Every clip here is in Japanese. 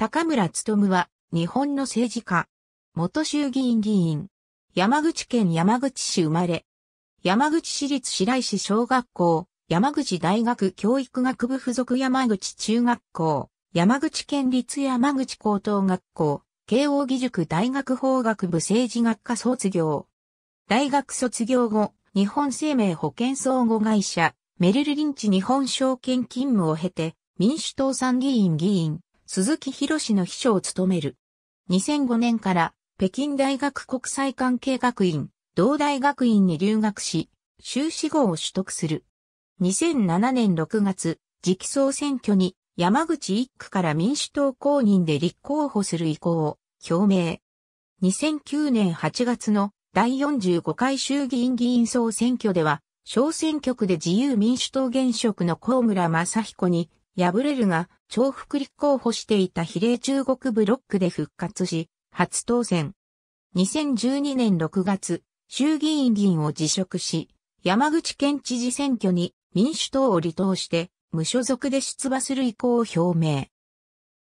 高村努は、日本の政治家。元衆議院議員。山口県山口市生まれ。山口市立白石小学校、山口大学教育学部附属山口中学校、山口県立山口高等学校、慶応義塾大学法学部政治学科卒業。大学卒業後、日本生命保険相互会社、メリル・リンチ日本証券勤務を経て、民主党参議院議員、鈴木博士の秘書を務める。2005年から北京大学国際関係学院、同大学院に留学し、修士号を取得する。2007年6月、次期総選挙に山口一区から民主党公認で立候補する意向を表明。2009年8月の第45回衆議院議員総選挙では、小選挙区で自由民主党現職の河村正彦に敗れるが、重複立候補していた比例中国ブロックで復活し、初当選。2012年6月、衆議院議員を辞職し、山口県知事選挙に民主党を離党して、無所属で出馬する意向を表明。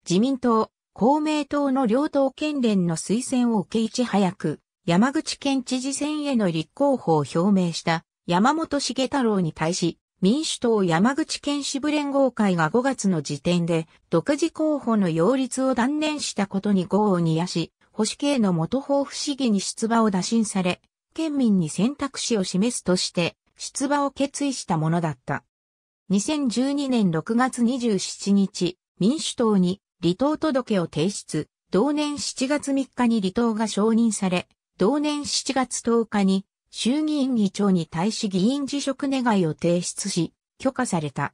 自民党、公明党の両党県連の推薦を受けいち早く、山口県知事選への立候補を表明した山本茂太郎に対し、民主党山口県支部連合会が5月の時点で、独自候補の擁立を断念したことに豪を煮やし、保守系の元法不思議に出馬を打診され、県民に選択肢を示すとして、出馬を決意したものだった。2012年6月27日、民主党に離党届を提出、同年7月3日に離党が承認され、同年7月10日に衆議院議長に対し議員辞職願を提出し、許可された。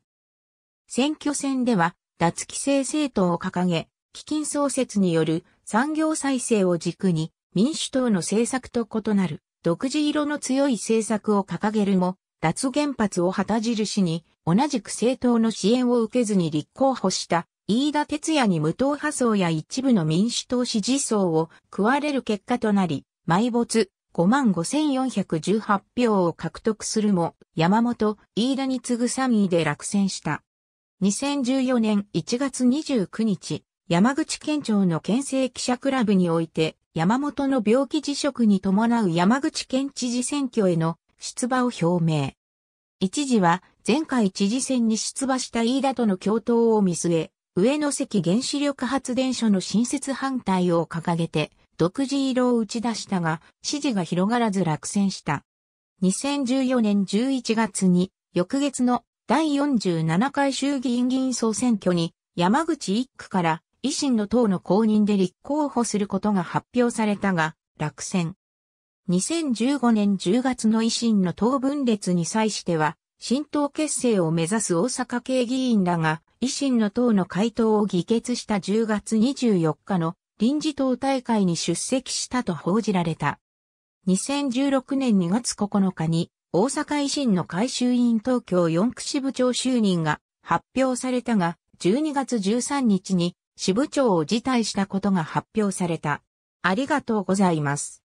選挙戦では、脱規制政党を掲げ、基金創設による産業再生を軸に、民主党の政策と異なる、独自色の強い政策を掲げるも、脱原発を旗印に、同じく政党の支援を受けずに立候補した、飯田哲也に無党派層や一部の民主党支持層を食われる結果となり、埋没、55,418票を獲得するも、山本、飯田に次ぐ3位で落選した。2014年1月29日、山口県庁の県政記者クラブにおいて、山本の病気辞職に伴う山口県知事選挙への出馬を表明。一時は前回知事選に出馬した飯田との共闘を見据え、上野関原子力発電所の新設反対を掲げて、独自色を打ち出したが、支持が広がらず落選した。2014年11月に、翌月の第47回衆議院議員総選挙に、山口一区から維新の党の公認で立候補することが発表されたが、落選。2015年10月の維新の党分裂に際しては、新党結成を目指す大阪系議員らが、維新の党の回答を議決した10月24日の臨時党大会に出席したと報じられた。2016年2月9日に大阪維新の改修委員東京4区支部長就任が発表されたが、12月13日に支部長を辞退したことが発表された。ありがとうございます。